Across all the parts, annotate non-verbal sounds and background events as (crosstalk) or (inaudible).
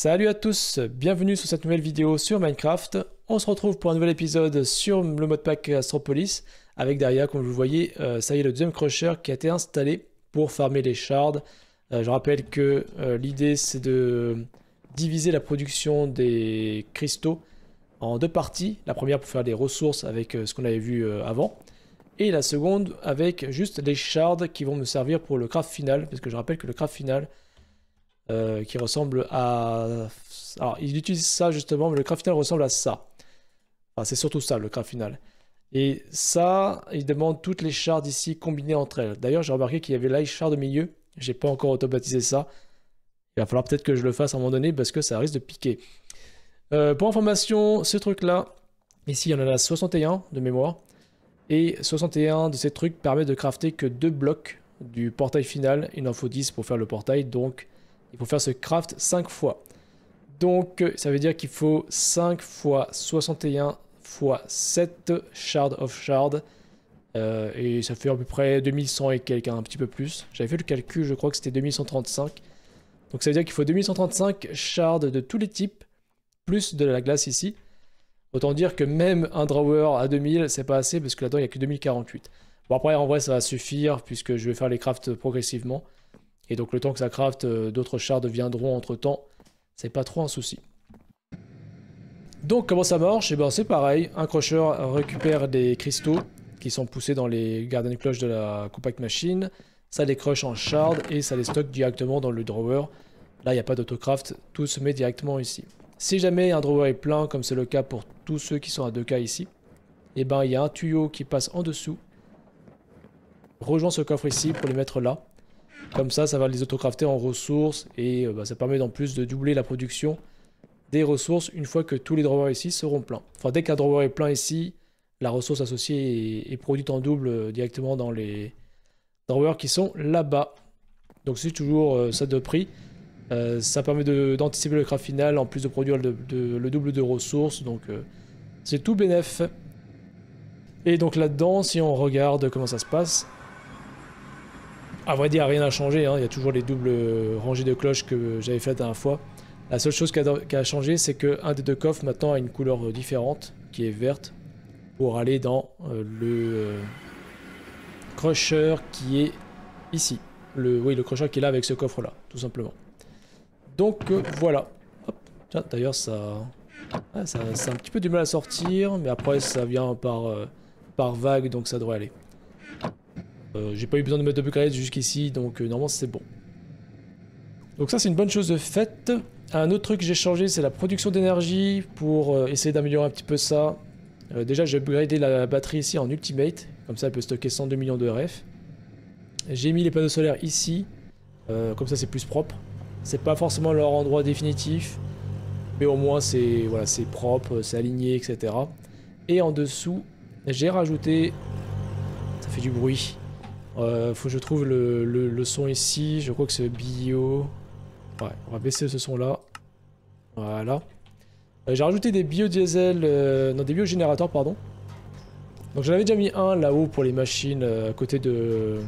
Salut à tous, bienvenue sur cette nouvelle vidéo sur Minecraft. On se retrouve pour un nouvel épisode sur le modpack Astropolis avec derrière, comme vous voyez, euh, ça y est, le deuxième crusher qui a été installé pour farmer les shards. Euh, je rappelle que euh, l'idée c'est de diviser la production des cristaux en deux parties. La première pour faire des ressources avec ce qu'on avait vu avant. Et la seconde avec juste les shards qui vont nous servir pour le craft final. Parce que je rappelle que le craft final, euh, qui ressemble à... Alors, il utilise ça justement, mais le craft final ressemble à ça. Enfin, c'est surtout ça, le craft final. Et ça, il demande toutes les shards ici combinées entre elles. D'ailleurs, j'ai remarqué qu'il y avait shard au milieu. J'ai pas encore automatisé ça. Il va falloir peut-être que je le fasse à un moment donné parce que ça risque de piquer. Euh, pour information, ce truc-là, ici, il y en a 61 de mémoire. Et 61 de ces trucs permet de crafter que deux blocs du portail final. Il en faut 10 pour faire le portail, donc il faut faire ce craft 5 fois. Donc euh, ça veut dire qu'il faut 5 fois 61 fois 7 shards of shards. Euh, et ça fait à peu près 2100 et quelques, un petit peu plus. J'avais fait le calcul, je crois que c'était 2135. Donc ça veut dire qu'il faut 2135 shards de tous les types, plus de la glace ici. Autant dire que même un drawer à 2000, c'est pas assez parce que là-dedans il n'y a que 2048. Bon après en vrai ça va suffire puisque je vais faire les crafts progressivement. Et donc le temps que ça craft, euh, d'autres chars viendront entre temps. C'est pas trop un souci. Donc comment ça marche Et eh ben c'est pareil, un crusher récupère des cristaux qui sont poussés dans les garden cloches de la compact machine, ça les crush en shards et ça les stocke directement dans le drawer. Là il n'y a pas d'autocraft, tout se met directement ici. Si jamais un drawer est plein, comme c'est le cas pour tous ceux qui sont à 2K ici, et eh ben il y a un tuyau qui passe en dessous, rejoint ce coffre ici pour les mettre là, comme ça, ça va les autocrafter en ressources et euh, bah, ça permet en plus de doubler la production des ressources une fois que tous les drawers ici seront pleins. Enfin, dès qu'un drawer est plein ici, la ressource associée est, produite en double euh, directement dans les drawers qui sont là-bas. Donc c'est toujours euh, ça de prix. ça permet d'anticiper le craft final en plus de produire le, double de ressources. Donc c'est tout bénef. Et donc là-dedans, si on regarde comment ça se passe, à vrai dire, rien n'a changé. Hein. Il y a toujours les doubles euh, rangées de cloches que j'avais faites la dernière fois. La seule chose qui a, changé, c'est qu'un des deux coffres maintenant a une couleur euh, différente, qui est verte, pour aller dans euh, le crusher qui est ici. Le, oui, le crusher qui est là avec ce coffre-là, tout simplement. Donc voilà. D'ailleurs, ah, ça, ça, a un petit peu du mal à sortir, mais après, ça vient par, par vague, donc ça devrait aller. Euh, j'ai pas eu besoin de mettre de jusqu'ici, donc euh, normalement c'est bon. Donc ça c'est une bonne chose faite. Un autre truc que j'ai changé c'est la production d'énergie pour euh, essayer d'améliorer un petit peu ça. déjà j'ai upgradé la batterie ici en Ultimate, comme ça elle peut stocker 102 millions de RF. J'ai mis les panneaux solaires ici, comme ça c'est plus propre. C'est pas forcément leur endroit définitif, mais au moins c'est voilà, propre, c'est aligné, etc. Et en dessous j'ai rajouté... Ça fait du bruit. Euh, faut que je trouve le, son ici. Je crois que c'est bio. Ouais, on va baisser ce son-là. Voilà. Euh, j'ai rajouté des biodiesel, euh, non des biogénérateurs, pardon. Donc j'en avais déjà mis un là-haut pour les machines euh, à côté de,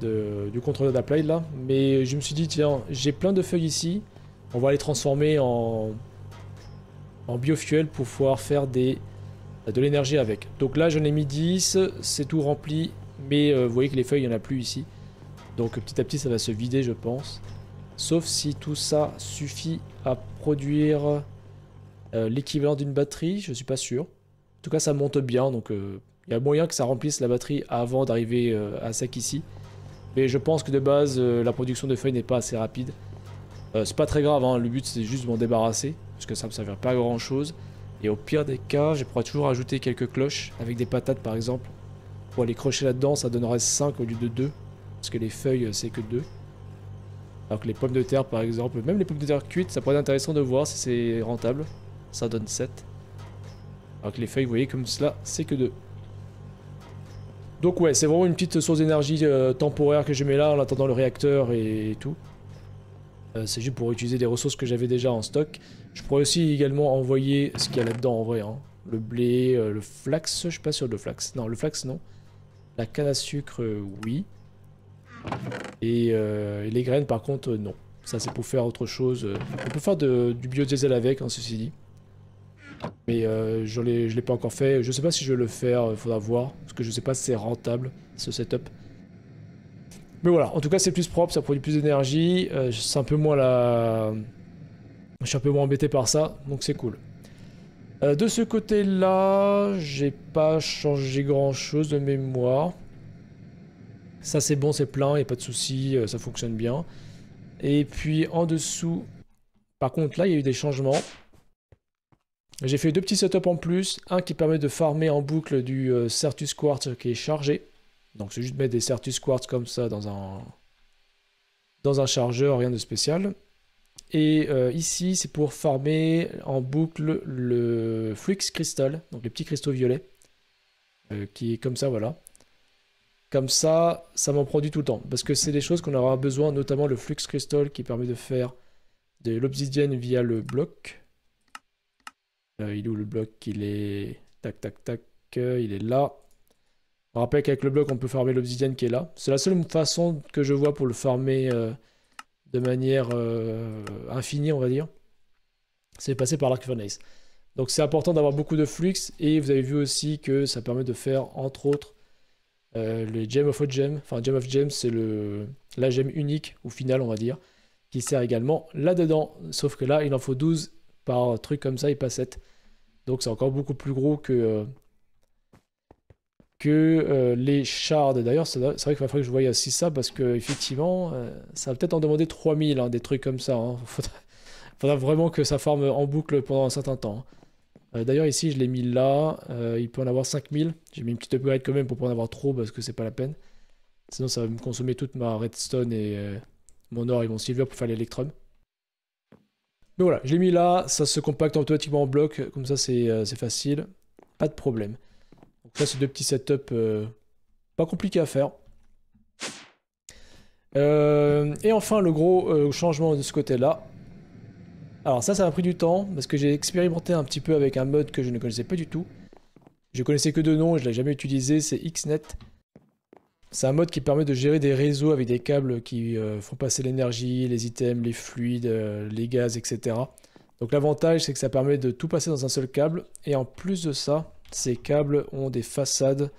du contrôleur d'applied là. Mais je me suis dit, tiens, j'ai plein de feuilles ici. On va les transformer en, en biofuel pour pouvoir faire des, de l'énergie avec. Donc là, j'en ai mis 10. C'est tout rempli. Mais euh, vous voyez que les feuilles, il n'y en a plus ici. Donc petit à petit, ça va se vider, je pense. Sauf si tout ça suffit à produire euh, l'équivalent d'une batterie, je suis pas sûr. En tout cas, ça monte bien, donc euh, il y a moyen que ça remplisse la batterie avant d'arriver à sec ici. Mais je pense que de base, la production de feuilles n'est pas assez rapide. c'est pas très grave, hein, le but c'est juste de m'en débarrasser, parce que ça me sert pas à grand chose. Et au pire des cas, je pourrais toujours ajouter quelques cloches avec des patates par exemple pour aller crocher là-dedans, ça donnerait 5 au lieu de 2. Parce que les feuilles, c'est que 2. Alors que les pommes de terre, par exemple, même les pommes de terre cuites, ça pourrait être intéressant de voir si c'est rentable. Ça donne 7. Alors que les feuilles, vous voyez, comme cela, c'est que 2. Donc ouais, c'est vraiment une petite source d'énergie euh, temporaire que je mets là en attendant le réacteur et, tout. Euh, c'est juste pour utiliser des ressources que j'avais déjà en stock. Je pourrais aussi également envoyer ce qu'il y a là-dedans en vrai. Hein. Le blé, euh, le flax, je suis pas sûr de flax. Non, le flax non. La canne à sucre, euh, oui. Euh, et, les graines, par contre, euh, non. Ça, c'est pour faire autre chose. On peut faire du biodiesel avec, hein, ceci dit. Mais je ne l'ai pas encore fait. Je ne sais pas si je vais le faire, il faudra voir. Parce que je ne sais pas si c'est rentable, ce setup. Mais voilà, en tout cas c'est plus propre, ça produit plus d'énergie. c'est un peu moins la... Je suis un peu moins embêté par ça, donc c'est cool. Euh, de ce côté-là, j'ai pas changé grand-chose de mémoire. Ça c'est bon, c'est plein, il a pas de souci, euh, ça fonctionne bien. Et puis en dessous, par contre là, il y a eu des changements. J'ai fait deux petits setups en plus, un qui permet de farmer en boucle du euh, Certus Quartz qui est chargé. Donc c'est juste mettre des Certus Quartz comme ça dans un dans un chargeur, rien de spécial. Et euh, ici, c'est pour former en boucle le flux crystal, donc les petits cristaux violets, euh, qui est comme ça, voilà. Comme ça, ça m'en produit tout le temps, parce que c'est des choses qu'on aura besoin, notamment le flux crystal qui permet de faire de l'obsidienne via le bloc. Euh, il est où le bloc Il est... Tac, tac, tac, il est là. On rappelle qu'avec le bloc, on peut farmer l'obsidienne qui est là. C'est la seule façon que je vois pour le farmer de manière euh, infinie, on va dire, c'est passé par l'arc furnace. Donc c'est important d'avoir beaucoup de flux et vous avez vu aussi que ça permet de faire entre autres euh, le les Gem of Gem. Enfin Gem of Gem c'est le la gem unique ou finale on va dire qui sert également là-dedans. Sauf que là il en faut 12 par truc comme ça et pas 7. Donc c'est encore beaucoup plus gros que, euh, que euh, les shards. D'ailleurs, c'est vrai qu'il falloir que je voyais aussi ça parce que effectivement, euh, ça va peut-être en demander 3000, hein, des trucs comme ça. Hein. (laughs) Faudra... vraiment que ça forme en boucle pendant un certain temps. Hein. Euh, d'ailleurs, ici, je l'ai mis là. il peut en avoir 5000. J'ai mis une petite upgrade quand même pour pas en avoir trop parce que c'est pas la peine. Sinon, ça va me consommer toute ma redstone et mon or et mon silver pour faire l'électrum. Mais voilà, je l'ai mis là. Ça se compacte automatiquement en bloc. Comme ça, c'est facile. Pas de problème ça, c'est deux petits setups euh, pas compliqués à faire. Euh, et enfin, le gros euh, changement de ce côté-là. Alors ça, ça m'a pris du temps, parce que j'ai expérimenté un petit peu avec un mode que je ne connaissais pas du tout. Je connaissais que de nom, je ne l'ai jamais utilisé, c'est XNet. C'est un mode qui permet de gérer des réseaux avec des câbles qui font passer l'énergie, les items, les fluides, les gaz, etc. Donc l'avantage, c'est que ça permet de tout passer dans un seul câble. Et en plus de ça, ces câbles ont des façades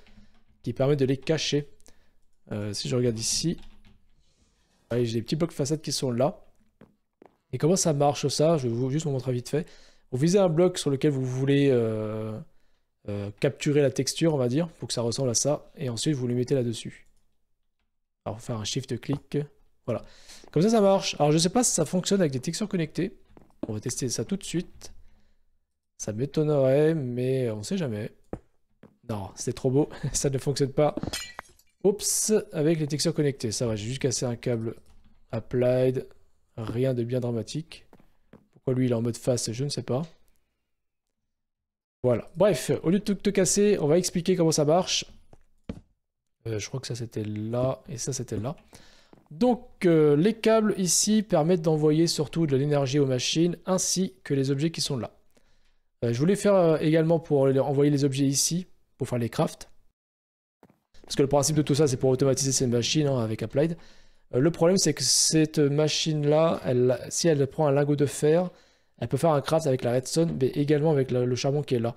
qui permettent de les cacher. Euh, si je regarde ici, j'ai des petits blocs façades qui sont là. Et comment ça marche ça Je vais vous, juste vous montrer vite fait. Vous visez un bloc sur lequel vous voulez euh, euh, capturer la texture, on va dire, pour que ça ressemble à ça. Et ensuite, vous le mettez là-dessus. Alors, faire un shift-clic. Voilà. Comme ça, ça marche. Alors, je ne sais pas si ça fonctionne avec des textures connectées. On va tester ça tout de suite. Ça m'étonnerait, mais on sait jamais. Non, c'était trop beau, (laughs) ça ne fonctionne pas. Oups, avec les textures connectées, ça va, j'ai juste cassé un câble applied, rien de bien dramatique. Pourquoi lui il est en mode face, je ne sais pas. Voilà, bref, au lieu de tout te casser, on va expliquer comment ça marche. Euh, je crois que ça c'était là, et ça c'était là. Donc euh, les câbles ici permettent d'envoyer surtout de l'énergie aux machines, ainsi que les objets qui sont là. Euh, je voulais faire euh, également pour envoyer les objets ici, pour faire les crafts. Parce que le principe de tout ça, c'est pour automatiser ces machines hein, avec Applied. Euh, le problème, c'est que cette machine-là, si elle prend un lingot de fer, elle peut faire un craft avec la redstone, mais également avec le charbon qui est là.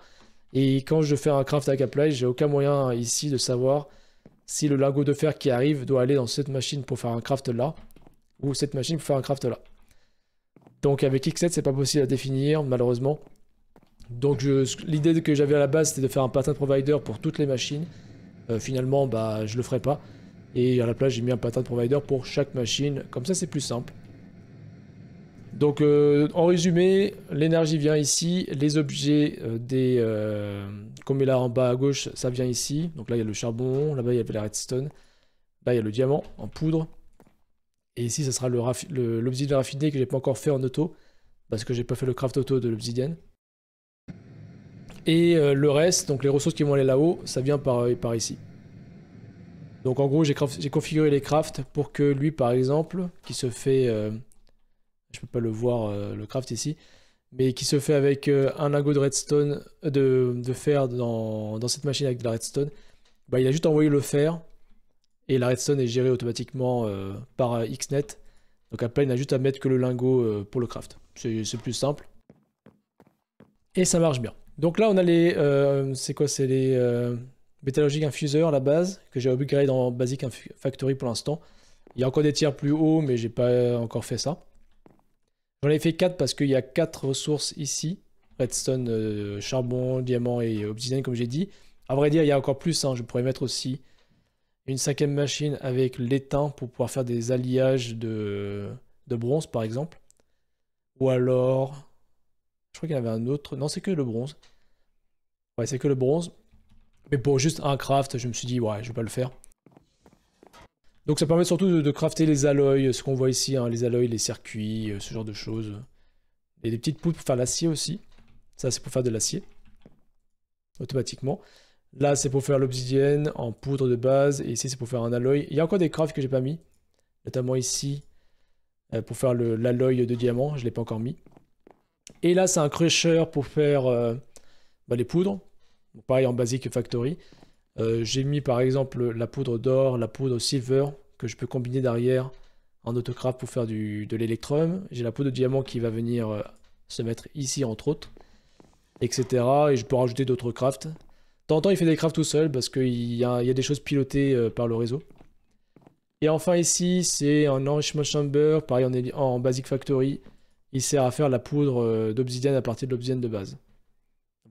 Et quand je fais un craft avec Applied, j'ai aucun moyen ici de savoir si le lingot de fer qui arrive doit aller dans cette machine pour faire un craft là, ou cette machine pour faire un craft là. Donc avec X7, c'est pas possible à définir, malheureusement. Donc l'idée que j'avais à la base, c'était de faire un pattern provider pour toutes les machines. Euh, finalement, bah, je le ferai pas. Et à la place, j'ai mis un pattern provider pour chaque machine. Comme ça, c'est plus simple. Donc, euh, en résumé, l'énergie vient ici. Les objets euh, des... qu'on met là en bas à gauche, ça vient ici. Donc là, il y a le charbon. Là-bas, il y avait la redstone. Là, il y a le diamant en poudre. Et ici, ça sera l'obsidienne raffiné que j'ai pas encore fait en auto. Parce que j'ai pas fait le craft auto de l'obsidienne. Et euh, le reste, donc les ressources qui vont aller là-haut, ça vient par, euh, ici. Donc en gros, j'ai configuré les crafts pour que lui, par exemple, qui se fait... Euh, je peux pas le voir, le craft ici. Mais qui se fait avec un lingot de redstone, de, fer dans, cette machine avec de la redstone. Bah, il a juste envoyé le fer. Et la redstone est gérée automatiquement par Xnet. Donc après, il n'a juste à mettre que le lingot pour le craft. C'est plus simple. Et ça marche bien. Donc là, on a les. Euh, c'est quoi C'est les euh, Infuseur à la base, que j'ai upgradé dans Basic Factory pour l'instant. Il y a encore des tiers plus haut. mais j'ai pas encore fait ça. J'en ai fait 4 parce qu'il y a 4 ressources ici redstone, euh, charbon, diamant et obsidienne, comme j'ai dit. À vrai dire, il y a encore plus. Hein. Je pourrais mettre aussi une cinquième machine avec l'étain pour pouvoir faire des alliages de, de bronze, par exemple. Ou alors, je crois qu'il y avait un autre. Non, c'est que le bronze. Ouais, c'est que le bronze. Mais pour juste un craft, je me suis dit, ouais, je vais pas le faire. Donc ça permet surtout de, crafter les alloys, ce qu'on voit ici, hein, les alloys, les circuits, euh, ce genre de choses. Et des petites poudres pour faire l'acier aussi. Ça, c'est pour faire de l'acier. Automatiquement. Là, c'est pour faire l'obsidienne en poudre de base. Et ici, c'est pour faire un alloy. Il y a encore des crafts que j'ai pas mis. Notamment ici, euh, pour faire l'alloy de diamant. Je l'ai pas encore mis. Et là, c'est un crusher pour faire euh, bah, les poudres. pareil en basic factory. Euh, j'ai mis par exemple la poudre d'or, la poudre silver que je peux combiner derrière en autocraft pour faire de l'électrum. J'ai la poudre de diamant qui va venir euh, se mettre ici entre autres, etc. Et je peux rajouter d'autres crafts. De temps en temps, il fait des crafts tout seul parce qu'il y, a des choses pilotées par le réseau. Et enfin ici, c'est un enrichment chamber, pareil en, en basic factory il sert à faire la poudre euh, d'obsidienne à partir de l'obsidienne de base.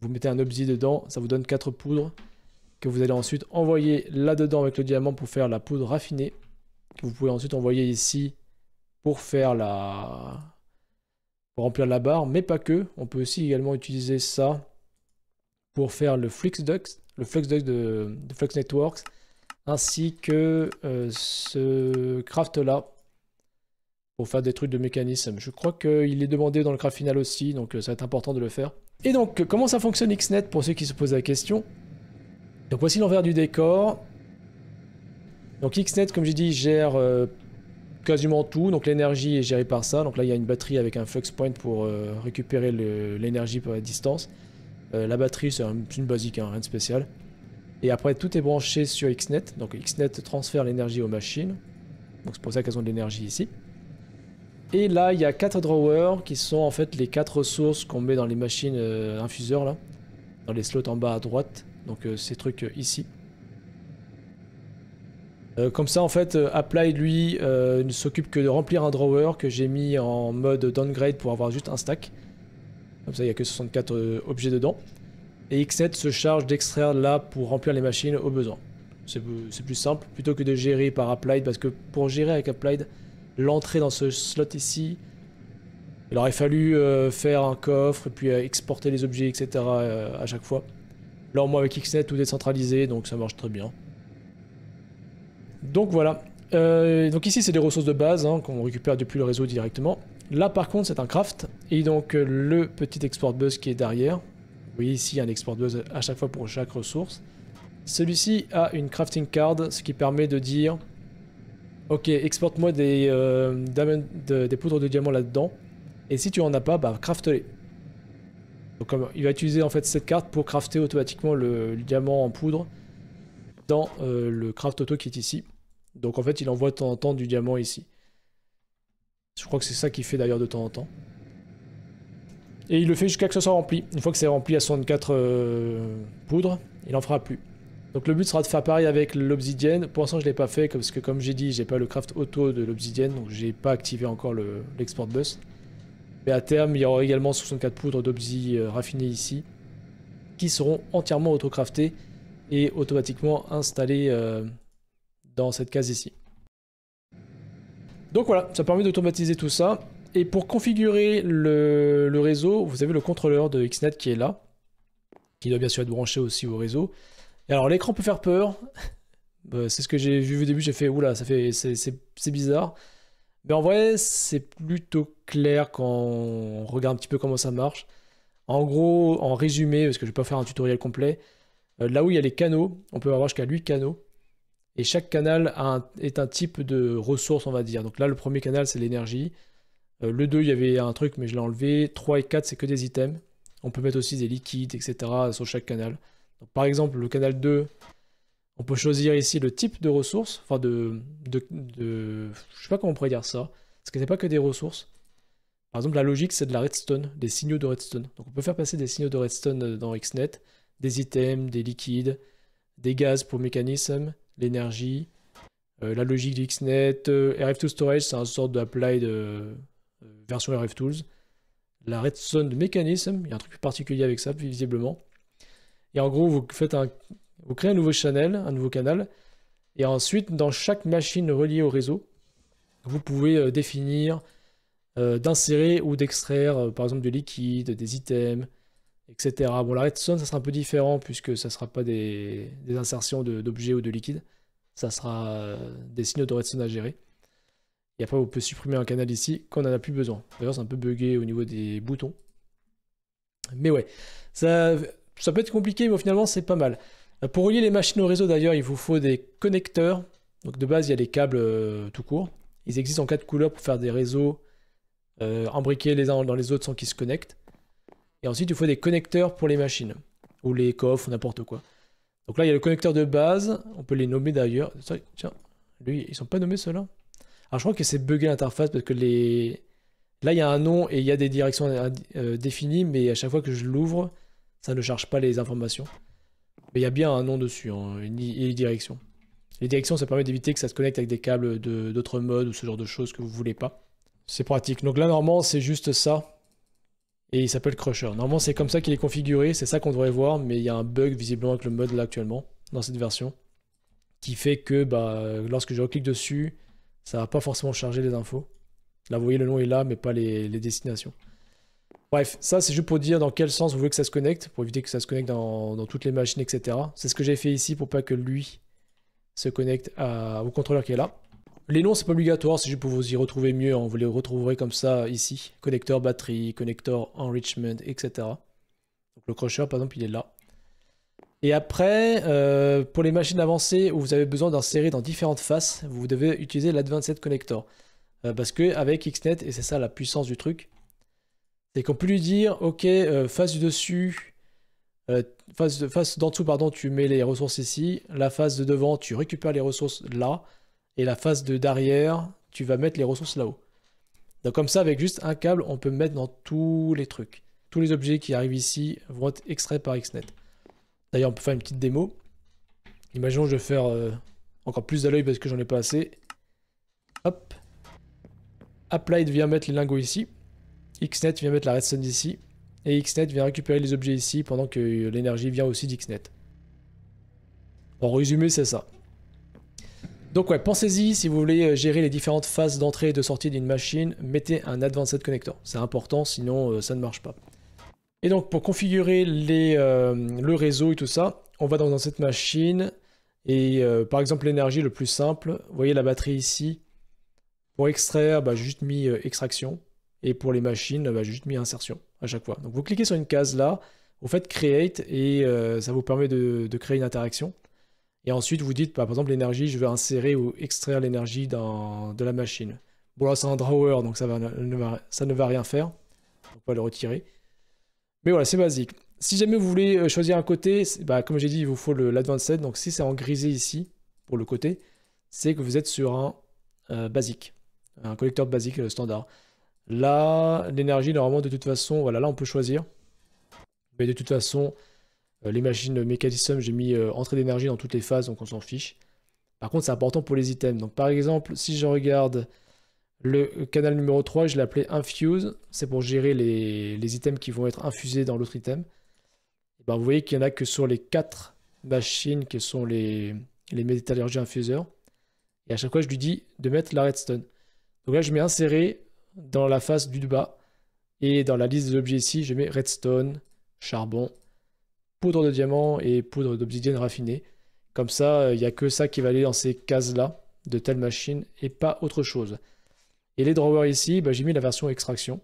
Vous mettez un obsidienne dedans, ça vous donne 4 poudres que vous allez ensuite envoyer là-dedans avec le diamant pour faire la poudre raffinée, vous pouvez ensuite envoyer ici pour faire la... pour remplir la barre, mais pas que. On peut aussi également utiliser ça pour faire le FluxDux, le flux de, de Flux Networks, ainsi que euh, ce craft là pour faire des trucs de mécanisme. Je crois qu'il est demandé dans le craft final aussi, donc euh, ça va être important de le faire. Et donc, euh, comment ça fonctionne XNet pour ceux qui se posent la question Donc voici l'envers du décor. Donc XNet, comme j'ai dit, gère euh, quasiment tout, donc l'énergie est gérée par ça. Donc là, il y a une batterie avec un flux point pour récupérer l'énergie pour la distance. la batterie, c'est une basique, hein, rien de spécial. Et après, tout est branché sur XNet. Donc XNet transfère l'énergie aux machines. Donc c'est pour ça qu'elles ont de l'énergie ici. Et là, il y a quatre drawers qui sont en fait les quatre ressources qu'on met dans les machines euh, infuseurs là, dans les slots en bas à droite. Donc euh, ces trucs euh, ici. comme ça en fait, Applied lui ne s'occupe que de remplir un drawer que j'ai mis en mode downgrade pour avoir juste un stack. Comme ça, il n'y a que 64 objets dedans. Et Xnet se charge d'extraire là pour remplir les machines au besoin. C'est plus simple plutôt que de gérer par Applied parce que pour gérer avec Applied, l'entrée dans ce slot ici. Il aurait fallu euh, faire un coffre et puis euh, exporter les objets, etc. Euh, à chaque fois. Là, au avec XNet, tout est centralisé, donc ça marche très bien. Donc voilà. donc ici, c'est des ressources de base hein, qu'on récupère depuis le réseau directement. Là, par contre, c'est un craft. Et donc, le petit export bus qui est derrière. Vous voyez ici, un export bus à chaque fois pour chaque ressource. Celui-ci a une crafting card, ce qui permet de dire Ok, exporte-moi des, euh, poudres de diamant là-dedans. Et si tu en as pas, bah crafte-les. il va utiliser en fait cette carte pour crafter automatiquement le, diamant en poudre dans euh, le craft auto qui est ici. Donc en fait il envoie de temps en temps du diamant ici. Je crois que c'est ça qu'il fait d'ailleurs de temps en temps. Et il le fait jusqu'à ce que ce soit rempli. Une fois que c'est rempli à 64 euh, poudres, il n'en fera plus. Donc le but sera de faire pareil avec l'obsidienne. Pour l'instant, je ne l'ai pas fait parce que, comme j'ai dit, j'ai pas le craft auto de l'obsidienne, donc j'ai pas activé encore l'export bus. Mais à terme, il y aura également 64 poudres d'obsi euh, raffinées ici, qui seront entièrement auto craftées et automatiquement installées euh, dans cette case ici. Donc voilà, ça permet d'automatiser tout ça. Et pour configurer le, le réseau, vous avez le contrôleur de XNet qui est là, qui doit bien sûr être branché aussi au réseau alors l'écran peut faire peur. (laughs) Bah, c'est ce que j'ai vu au début, j'ai fait oula, ça fait c'est bizarre. Mais en vrai, c'est plutôt clair quand on regarde un petit peu comment ça marche. En gros, en résumé, parce que je vais pas faire un tutoriel complet, euh, là où il y a les canaux, on peut avoir jusqu'à 8 canaux. Et chaque canal est un type de ressource, on va dire. Donc là, le premier canal, c'est l'énergie. Euh, le 2, il y avait un truc, mais je l'ai enlevé. 3 et 4, c'est que des items. On peut mettre aussi des liquides, etc. sur chaque canal par exemple, le canal 2, on peut choisir ici le type de ressources, enfin de, de, Je sais pas comment on pourrait dire ça, parce que n'est pas que des ressources. Par exemple, la logique, c'est de la redstone, des signaux de redstone. Donc on peut faire passer des signaux de redstone euh, dans XNet, des items, des liquides, des gaz pour mécanisme, l'énergie, euh, la logique de XNet, euh, RF2 Storage, c'est un sorte d'applied de version RF Tools. La redstone de mécanisme, il y a un truc particulier avec ça, visiblement. Et en gros, vous faites un, vous créez un nouveau channel, un nouveau canal. Et ensuite, dans chaque machine reliée au réseau, vous pouvez euh, définir euh, d'insérer ou d'extraire, euh, par exemple, du liquide, des items, etc. Bon, la redstone, ça sera un peu différent puisque ça ne sera pas des, insertions d'objets ou de liquides. Ça sera des signaux de redstone à gérer. Et après, vous pouvez supprimer un canal ici quand on n'en a plus besoin. D'ailleurs, c'est un peu buggé au niveau des boutons. Mais ouais, ça, ça peut être compliqué, mais finalement, c'est pas mal. Euh, pour relier les machines au réseau, d'ailleurs, il vous faut des connecteurs. Donc de base, il y a les câbles euh, tout court. Ils existent en quatre couleurs pour faire des réseaux euh, embriqués les uns dans les autres sans qu'ils se connectent. Et ensuite, il faut des connecteurs pour les machines. Ou les coffres, ou n'importe quoi. Donc là, il y a le connecteur de base. On peut les nommer d'ailleurs. Tiens, lui, ils sont pas nommés ceux-là. Alors je crois que c'est buggé l'interface parce que les... Là, il y a un nom et il y a des directions euh, définies, mais à chaque fois que je l'ouvre, ne charge pas les informations. Mais il y a bien un nom dessus, hein, une, une direction. Les directions, ça permet d'éviter que ça se connecte avec des câbles d'autres modes ou ce genre de choses que vous voulez pas. C'est pratique. Donc là, normalement, c'est juste ça. Et il s'appelle Crusher. Normalement, c'est comme ça qu'il est configuré. C'est ça qu'on devrait voir. Mais il y a un bug visiblement avec le mode là actuellement, dans cette version. Qui fait que bah, lorsque je clique dessus, ça va pas forcément charger les infos. Là, vous voyez, le nom est là, mais pas les destinations. Bref, ça c'est juste pour dire dans quel sens vous voulez que ça se connecte, pour éviter que ça se connecte dans, toutes les machines, etc. C'est ce que j'ai fait ici pour pas que lui se connecte au contrôleur qui est là. Les noms c'est pas obligatoire, c'est juste pour vous y retrouver mieux, on hein. vous les retrouverez comme ça ici. Connecteur batterie, connecteur enrichment, etc. le crusher par exemple il est là. Et après, euh, pour les machines avancées où vous avez besoin d'insérer dans différentes faces, vous devez utiliser l'Advanced Connector. Euh, parce que avec XNet, et c'est ça la puissance du truc, c'est qu'on peut lui dire, ok, euh, face du dessus, euh, face, d'en dessous, pardon, tu mets les ressources ici, la face de devant, tu récupères les ressources là, et la face de derrière, tu vas mettre les ressources là-haut. Donc comme ça, avec juste un câble, on peut mettre dans tous les trucs. Tous les objets qui arrivent ici vont être extraits par XNet. D'ailleurs, on peut faire une petite démo. Imaginons que je vais faire euh, encore plus d'alloy parce que j'en ai pas assez. Hop. Applied vient mettre les lingots ici. Xnet vient mettre la redstone ici. Et Xnet vient récupérer les objets ici pendant que l'énergie vient aussi d'Xnet. En résumé, c'est ça. Donc ouais, pensez-y, si vous voulez euh, gérer les différentes phases d'entrée et de sortie d'une machine, mettez un Advanced Connector. C'est important, sinon euh, ça ne marche pas. Et donc pour configurer les, euh, le réseau et tout ça, on va dans, cette machine, et par exemple l'énergie le plus simple, vous voyez la batterie ici, pour extraire, bah, j'ai juste mis extraction, et pour les machines, bah, j'ai juste mis insertion à chaque fois. Donc vous cliquez sur une case là, vous faites create et euh, ça vous permet de, créer une interaction. Et ensuite vous dites bah, par exemple l'énergie, je vais insérer ou extraire l'énergie de la machine. Bon là c'est un drawer donc ça, ne, va, ça ne va rien faire. On va le retirer. Mais voilà c'est basique. Si jamais vous voulez euh, choisir un côté, bah, comme j'ai dit il vous faut l'advanced. Donc si c'est en grisé ici pour le côté, c'est que vous êtes sur un euh, basique, un collecteur basique standard. Là, l'énergie, normalement, de toute façon, voilà, là, on peut choisir. Mais de toute façon, euh, les machines mécanismes, j'ai mis euh, entrée d'énergie dans toutes les phases, donc on s'en fiche. Par contre, c'est important pour les items. Donc, par exemple, si je regarde le canal numéro 3, je l'ai appelé Infuse. C'est pour gérer les, items qui vont être infusés dans l'autre item. Eh ben, vous voyez qu'il n'y en a que sur les 4 machines qui sont les, les métallurgies infuseurs. Et à chaque fois, je lui dis de mettre la redstone. Donc là, je mets insérer dans la face du bas. Et dans la liste des objets ici, je mets redstone, charbon, poudre de diamant et poudre d'obsidienne raffinée. Comme ça, euh, il n'y a que ça qui va aller dans ces cases-là de telle machine et pas autre chose. Et les drawers ici, bah, j'ai mis la version extraction.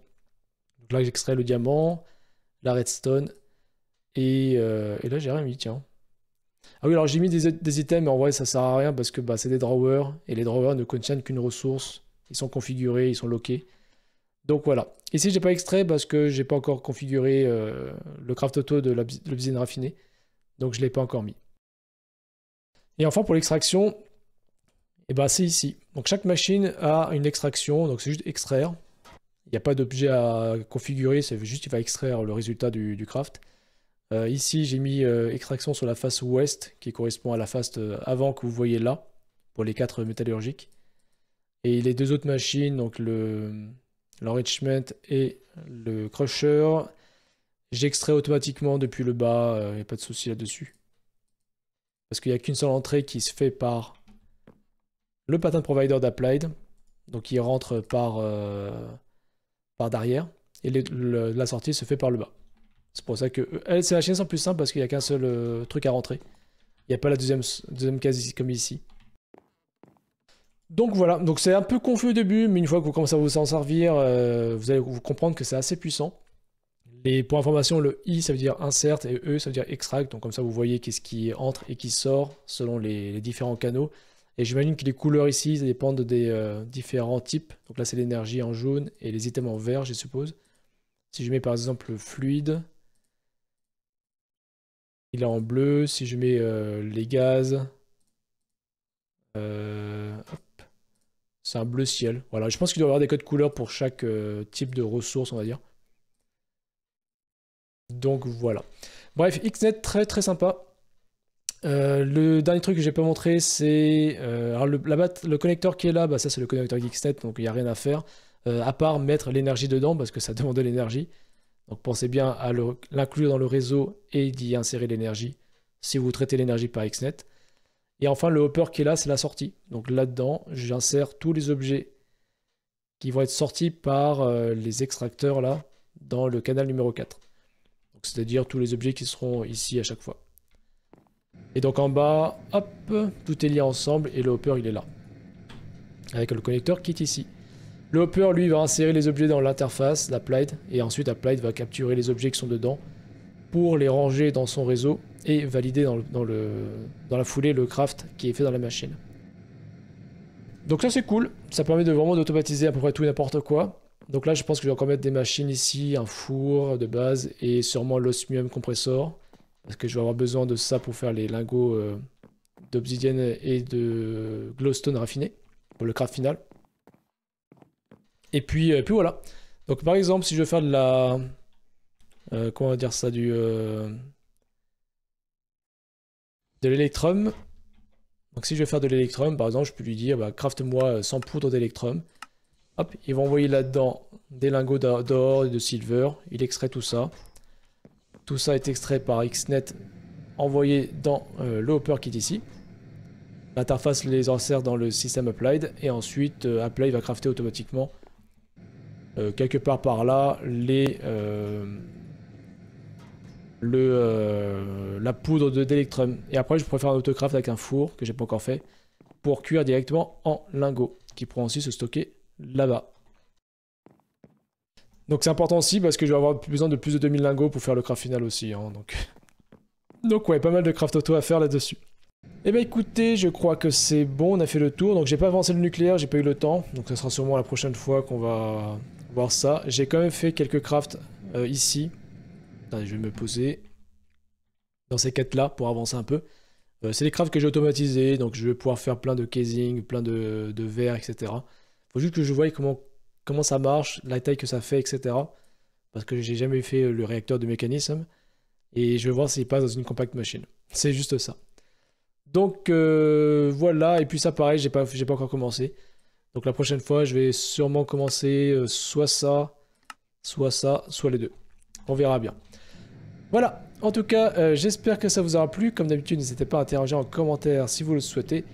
Donc là, j'extrais le diamant, la redstone, et, euh, et là, j'ai rien mis, tiens. Ah oui, alors j'ai mis des, items, mais en vrai, ça sert à rien parce que bah, c'est des drawers, et les drawers ne contiennent qu'une ressource. Ils sont configurés, ils sont loqués. Donc voilà. Ici, je n'ai pas extrait parce que je n'ai pas encore configuré euh, le craft auto de l'obsidienne raffinée. Donc je ne l'ai pas encore mis. Et enfin, pour l'extraction, et eh ben, c'est ici. Donc chaque machine a une extraction. Donc c'est juste extraire. Il n'y a pas d'objet à configurer. C'est juste qu'il va extraire le résultat du, craft. Euh, ici, j'ai mis euh, extraction sur la face ouest qui correspond à la face avant que vous voyez là pour les quatre métallurgiques. Et les deux autres machines, donc le, l'enrichment et le crusher. J'extrais automatiquement depuis le bas, il euh, n'y a pas de souci là-dessus. Parce qu'il n'y a qu'une seule entrée qui se fait par le pattern provider d'applied, donc il rentre par, euh, par derrière, et la sortie se fait par le bas. C'est pour ça que euh, c'est chaîne sans plus simple parce qu'il n'y a qu'un seul truc à rentrer. Il n'y a pas la deuxième, deuxième case ici, comme ici. Donc voilà, donc c'est un peu confus au début, mais une fois que vous commencez à vous en servir, euh, vous allez vous comprendre que c'est assez puissant. Et pour information, le I ça veut dire insert et E ça veut dire extract, donc comme ça vous voyez qu'est-ce qui entre et qui sort selon les, différents canaux. Et j'imagine que les couleurs ici, ça dépend des euh, différents types. Donc là, c'est l'énergie en jaune et les items en vert, je suppose. Si je mets par exemple fluide, il est en bleu. Si je mets euh, les gaz, euh, c'est un bleu ciel. Voilà, je pense qu'il doit y avoir des codes couleurs pour chaque euh, type de ressource, on va dire. Donc voilà. Bref, XNet, très très sympa. Euh, le dernier truc que j'ai pas montré, c'est euh, le, connecteur qui est là, bah, ça c'est le connecteur XNet, donc il n'y a rien à faire à part mettre l'énergie dedans parce que ça (laughs) demande de l'énergie. Donc pensez bien à l'inclure dans le réseau et d'y insérer l'énergie si vous traitez l'énergie par XNet. Et enfin, le hopper qui est là, c'est la sortie. Donc là-dedans, j'insère tous les objets qui vont être sortis par euh, les extracteurs là dans le canal numéro 4. C'est-à-dire tous les objets qui seront ici à chaque fois. Et donc en bas, hop, tout est lié ensemble et le hopper il est là. Avec le connecteur qui est ici. Le hopper lui va insérer les objets dans l'interface, l'applied, et ensuite plate va capturer les objets qui sont dedans pour les ranger dans son réseau et valider dans, la foulée le craft qui est fait dans la machine. Donc ça c'est cool, ça permet de vraiment d'automatiser à peu près tout et n'importe quoi. Donc là je pense que je vais encore mettre des machines ici, un four de base et sûrement l'osmium compressor. Parce que je vais avoir besoin de ça pour faire les lingots euh, d'obsidienne et de glowstone raffiné pour le craft final. et puis euh, voilà. Donc par exemple si je veux faire de la, euh, comment va dire ça, du euh, de l'électrum. Donc si je vais faire de l'électrum, par exemple, je peux lui dire, bah, craft moi 100 euh, poudre d'électrum. Hop, il va envoyer là-dedans des lingots d'or et de silver. Il extrait tout ça. Tout ça est extrait par Xnet, envoyé dans le hopper qui est ici. L'interface les insère dans le système applied et ensuite applied va crafter automatiquement quelque part par là les euh, la poudre d'électrum. Et après, je pourrais faire un autocraft avec un four que j'ai pas encore fait pour cuire directement en lingots qui pourront aussi se stocker là-bas. Donc c'est important aussi parce que je vais avoir besoin de plus de 2000 lingots pour faire le craft final aussi. Hein, donc... (laughs) donc ouais, pas mal de craft auto à faire là-dessus. Eh bien écoutez, je crois que c'est bon, on a fait le tour. Donc j'ai pas avancé le nucléaire, j'ai pas eu le temps. Donc ça sera sûrement la prochaine fois qu'on va voir ça. J'ai quand même fait quelques crafts euh, ici je vais me poser dans ces quêtes-là pour avancer un peu. Euh, c'est les crafts que j'ai automatisés, donc je vais pouvoir faire plein de casing, plein de, verres, etc. faut juste que je voie comment, comment ça marche, la taille que ça fait, etc. Parce que j'ai jamais fait le réacteur de mécanisme. Et je vais voir s'il passe dans une compact machine. C'est juste ça. Donc euh, voilà, et puis ça pareil, j'ai pas, pas encore commencé. Donc la prochaine fois, je vais sûrement commencer euh, soit ça, soit ça, soit les deux. On verra bien. Voilà, en tout cas, euh, j'espère que ça vous aura plu. Comme d'habitude, n'hésitez pas à interagir en commentaire si vous le souhaitez.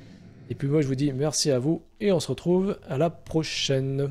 Et puis moi, je vous dis merci à vous et on se retrouve à la prochaine.